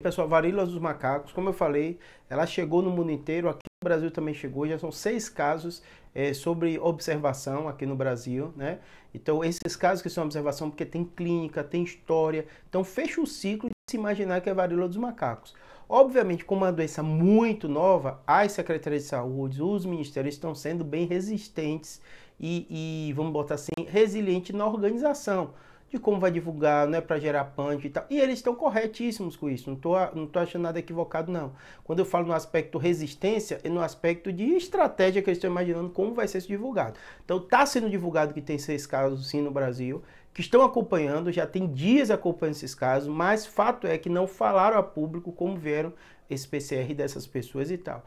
Pessoal, varíola dos macacos, como eu falei, ela chegou no mundo inteiro, aqui no Brasil também chegou, já são seis casos é, sobre observação aqui no Brasil, né? Então, esses casos que são observação, porque tem clínica, tem história, então fecha o ciclo de se imaginar que é varíola dos macacos. Obviamente, como é uma doença muito nova, as secretarias de saúde, os ministérios estão sendo bem resistentes e, e vamos botar assim, resilientes na organização de como vai divulgar, não é para gerar punch e tal. E eles estão corretíssimos com isso, não estou não tô achando nada equivocado, não. Quando eu falo no aspecto resistência, é no aspecto de estratégia que eles estão imaginando como vai ser isso divulgado. Então, está sendo divulgado que tem seis casos sim no Brasil, que estão acompanhando, já tem dias acompanhando esses casos, mas fato é que não falaram a público como vieram esse PCR dessas pessoas e tal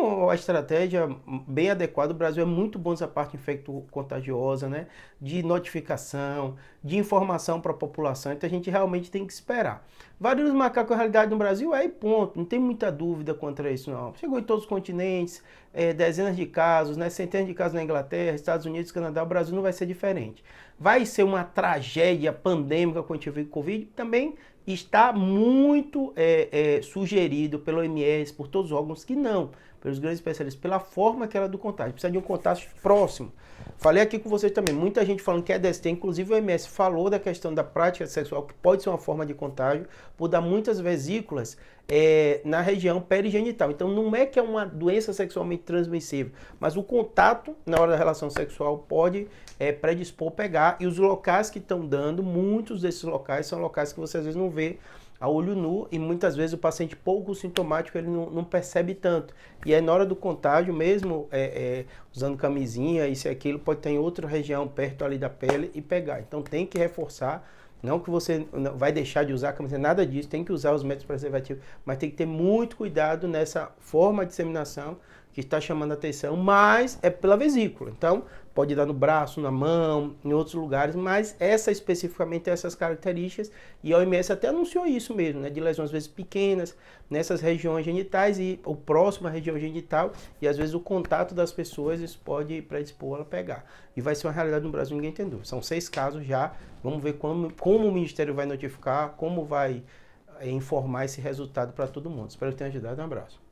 com a estratégia bem adequada, o Brasil é muito bom nessa parte infecto-contagiosa, né? De notificação, de informação para a população, então a gente realmente tem que esperar. Vários macacos, na realidade no Brasil é e ponto, não tem muita dúvida contra isso, não. Chegou em todos os continentes, é, dezenas de casos, né? Centenas de casos na Inglaterra, Estados Unidos, Canadá, o Brasil não vai ser diferente. Vai ser uma tragédia pandêmica quando tiver Covid? Também está muito é, é, sugerido pelo MS por todos os órgãos, que não, pelos grandes especialistas, pela forma que ela é do contágio. Precisa de um contágio próximo. Falei aqui com vocês também, muita gente falando que é DST, inclusive o MS falou da questão da prática sexual, que pode ser uma forma de contágio, por dar muitas vesículas é, na região perigenital. Então não é que é uma doença sexualmente transmissível, mas o contato na hora da relação sexual pode é, predispor pegar, e os locais que estão dando, muitos desses locais são locais que você às vezes não vê a olho nu e muitas vezes o paciente pouco sintomático ele não, não percebe tanto. E aí na hora do contágio, mesmo é, é, usando camisinha, isso e aquilo, pode ter em outra região perto ali da pele e pegar. Então tem que reforçar. Não que você vai deixar de usar camisinha, nada disso, tem que usar os métodos preservativos, mas tem que ter muito cuidado nessa forma de disseminação que está chamando a atenção, mas é pela vesícula. Então, pode dar no braço, na mão, em outros lugares, mas essa especificamente essas características e a OMS até anunciou isso mesmo, né, de lesões às vezes pequenas nessas regiões genitais e o próxima à região genital e às vezes o contato das pessoas isso pode predispor ela a pegar. E vai ser uma realidade no Brasil, ninguém entendeu. São seis casos já, vamos ver como, como o Ministério vai notificar, como vai eh, informar esse resultado para todo mundo. Espero que tenha ajudado, um abraço.